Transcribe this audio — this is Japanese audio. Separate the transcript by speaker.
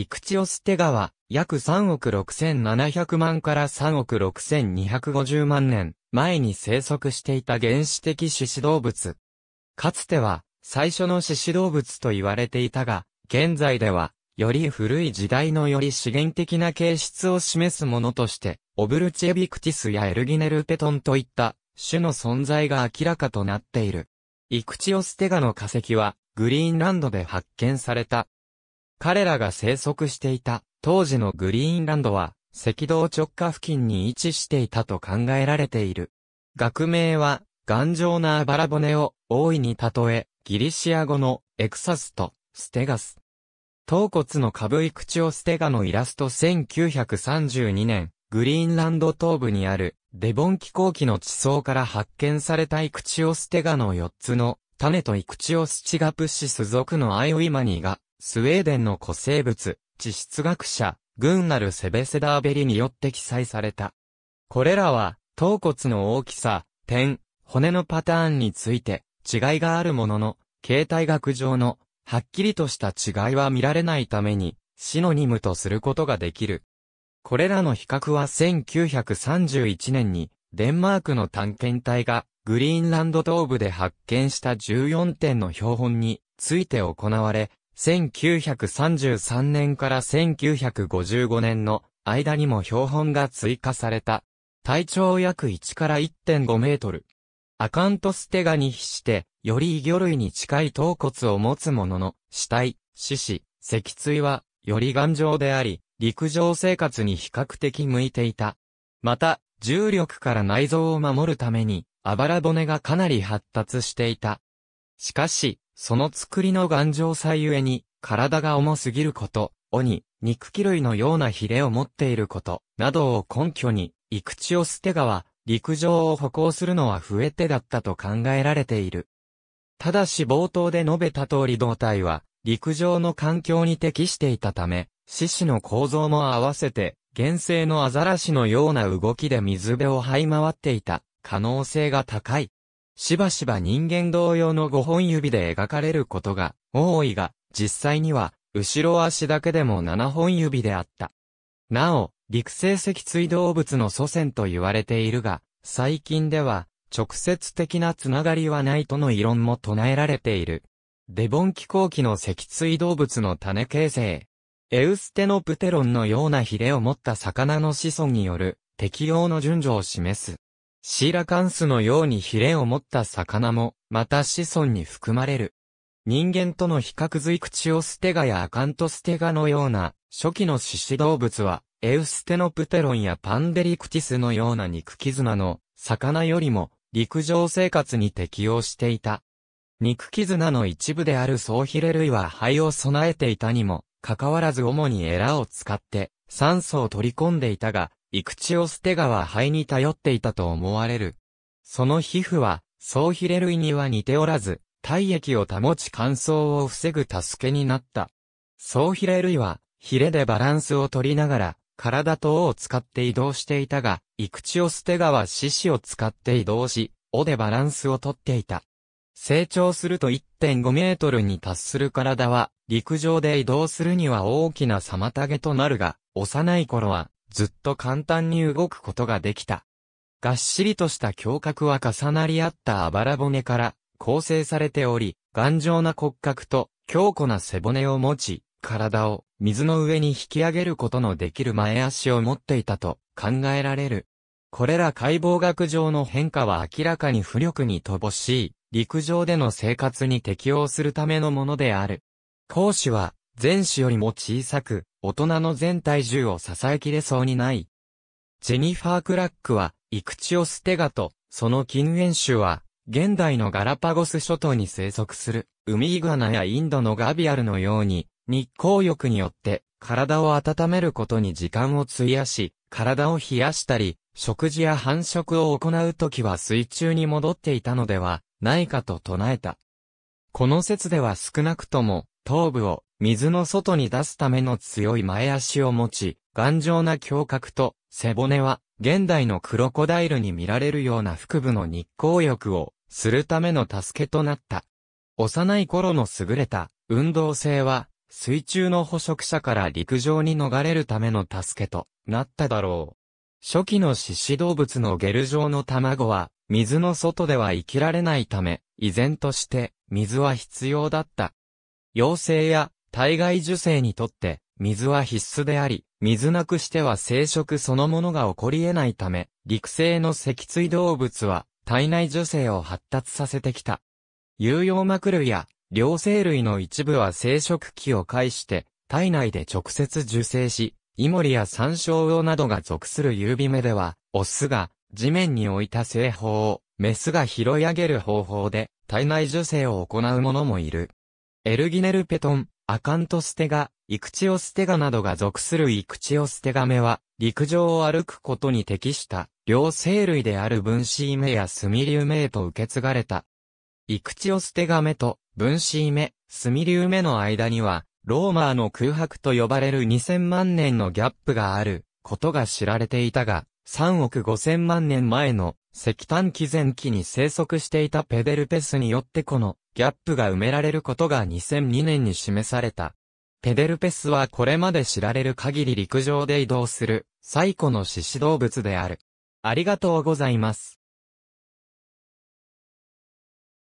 Speaker 1: イクチオステ川、約3億6700万から3億6250万年前に生息していた原始的種子動物。かつては最初の獅子動物と言われていたが、現在ではより古い時代のより資源的な形質を示すものとして、オブルチェビクティスやエルギネルペトンといった種の存在が明らかとなっている。イクチオステガの化石は、グリーンランドで発見された彼らが生息していた当時のグリーンランドは赤道直下付近に位置していたと考えられている。学名は頑丈なあばら骨を大いに例え、ギリシア語のエクサスとステガス。頭骨の株イい口をステガのイラスト1932年、グリーンランド東部にあるデボン気候期の地層から発見されたイクチオステガの4つの種とイクチオスチガプシス属のアイウイマニーがスウェーデンの古生物、地質学者、グンナル・セベセダーベリによって記載された。これらは、頭骨の大きさ、点、骨のパターンについて、違いがあるものの、形態学上の、はっきりとした違いは見られないために、シノニムとすることができる。これらの比較は1931年に、デンマークの探検隊が、グリーンランド東部で発見した14点の標本について行われ、1933年から1955年の間にも標本が追加された。体長約1から1.5メートル。アカントステガに比して、より異魚類に近い頭骨を持つものの、死体、死死、脊椎は、より頑丈であり、陸上生活に比較的向いていた。また、重力から内臓を守るために、あばら骨がかなり発達していた。しかし、その作りの頑丈さゆえに、体が重すぎること、鬼、肉気類のようなヒレを持っていること、などを根拠に、陸地を捨て川、陸上を歩行するのは増えてだったと考えられている。ただし冒頭で述べた通り胴体は、陸上の環境に適していたため、獅子の構造も合わせて、原生のアザラシのような動きで水辺を這い回っていた可能性が高い。しばしば人間同様の5本指で描かれることが多いが、実際には、後ろ足だけでも7本指であった。なお、陸生脊椎動物の祖先と言われているが、最近では、直接的なつながりはないとの異論も唱えられている。デボン気候期の脊椎動物の種形成。エウステノプテロンのようなヒレを持った魚の子孫による適用の順序を示す。シーラカンスのようにヒレを持った魚も、また子孫に含まれる。人間との比較髄口をステガやアカントステガのような、初期の獅子動物は、エウステノプテロンやパンデリクティスのような肉絆の魚よりも陸上生活に適応していた。肉絆の一部である総ヒレ類は肺を備えていたにも、かかわらず主にエラを使って酸素を取り込んでいたが、イクチオステガは肺に頼っていたと思われる。その皮膚は、総ヒレ類には似ておらず、体液を保ち乾燥を防ぐ助けになった。総ヒレ類は、ヒレでバランスを取りながら、体と尾を使って移動していたが、イクチオステガは獅子を使って移動し、尾でバランスをとっていた。成長すると1.5メートルに達する体は、陸上で移動するには大きな妨げとなるが、幼い頃は、ずっと簡単に動くことができた。がっしりとした胸郭は重なり合ったあばら骨から構成されており、頑丈な骨格と強固な背骨を持ち、体を水の上に引き上げることのできる前足を持っていたと考えられる。これら解剖学上の変化は明らかに浮力に乏しい、陸上での生活に適応するためのものである。講師は、全種よりも小さく、大人の全体重を支えきれそうにない。ジェニファー・クラックは、イクチオステガと、その近縁種は、現代のガラパゴス諸島に生息する、ウミイグアナやインドのガビアルのように、日光浴によって、体を温めることに時間を費やし、体を冷やしたり、食事や繁殖を行うときは水中に戻っていたのではないかと唱えた。この説では少なくとも、頭部を水の外に出すための強い前足を持ち、頑丈な胸郭と背骨は現代のクロコダイルに見られるような腹部の日光浴をするための助けとなった。幼い頃の優れた運動性は水中の捕食者から陸上に逃れるための助けとなっただろう。初期の獅子動物のゲル状の卵は水の外では生きられないため、依然として水は必要だった。陽性や体外受精にとって水は必須であり、水なくしては生殖そのものが起こり得ないため、陸生の脊椎動物は体内受精を発達させてきた。有用膜類や両生類の一部は生殖器を介して体内で直接受精し、イモリや山椒魚などが属する優ビ目では、オスが地面に置いた製法をメスが拾い上げる方法で体内受精を行うももいる。エルギネルペトン、アカントステガ、イクチオステガなどが属するイクチオステガメは、陸上を歩くことに適した、両生類である分子メやスミリウメへと受け継がれた。イクチオステガメと分子メ、スミリウメの間には、ローマーの空白と呼ばれる2000万年のギャップがあることが知られていたが、3億5000万年前の石炭紀前期に生息していたペデルペスによってこのギャップが埋められることが2002年に示された。ペデルペスはこれまで知られる限り陸上で移動する最古の獅子動物である。ありがとうございます。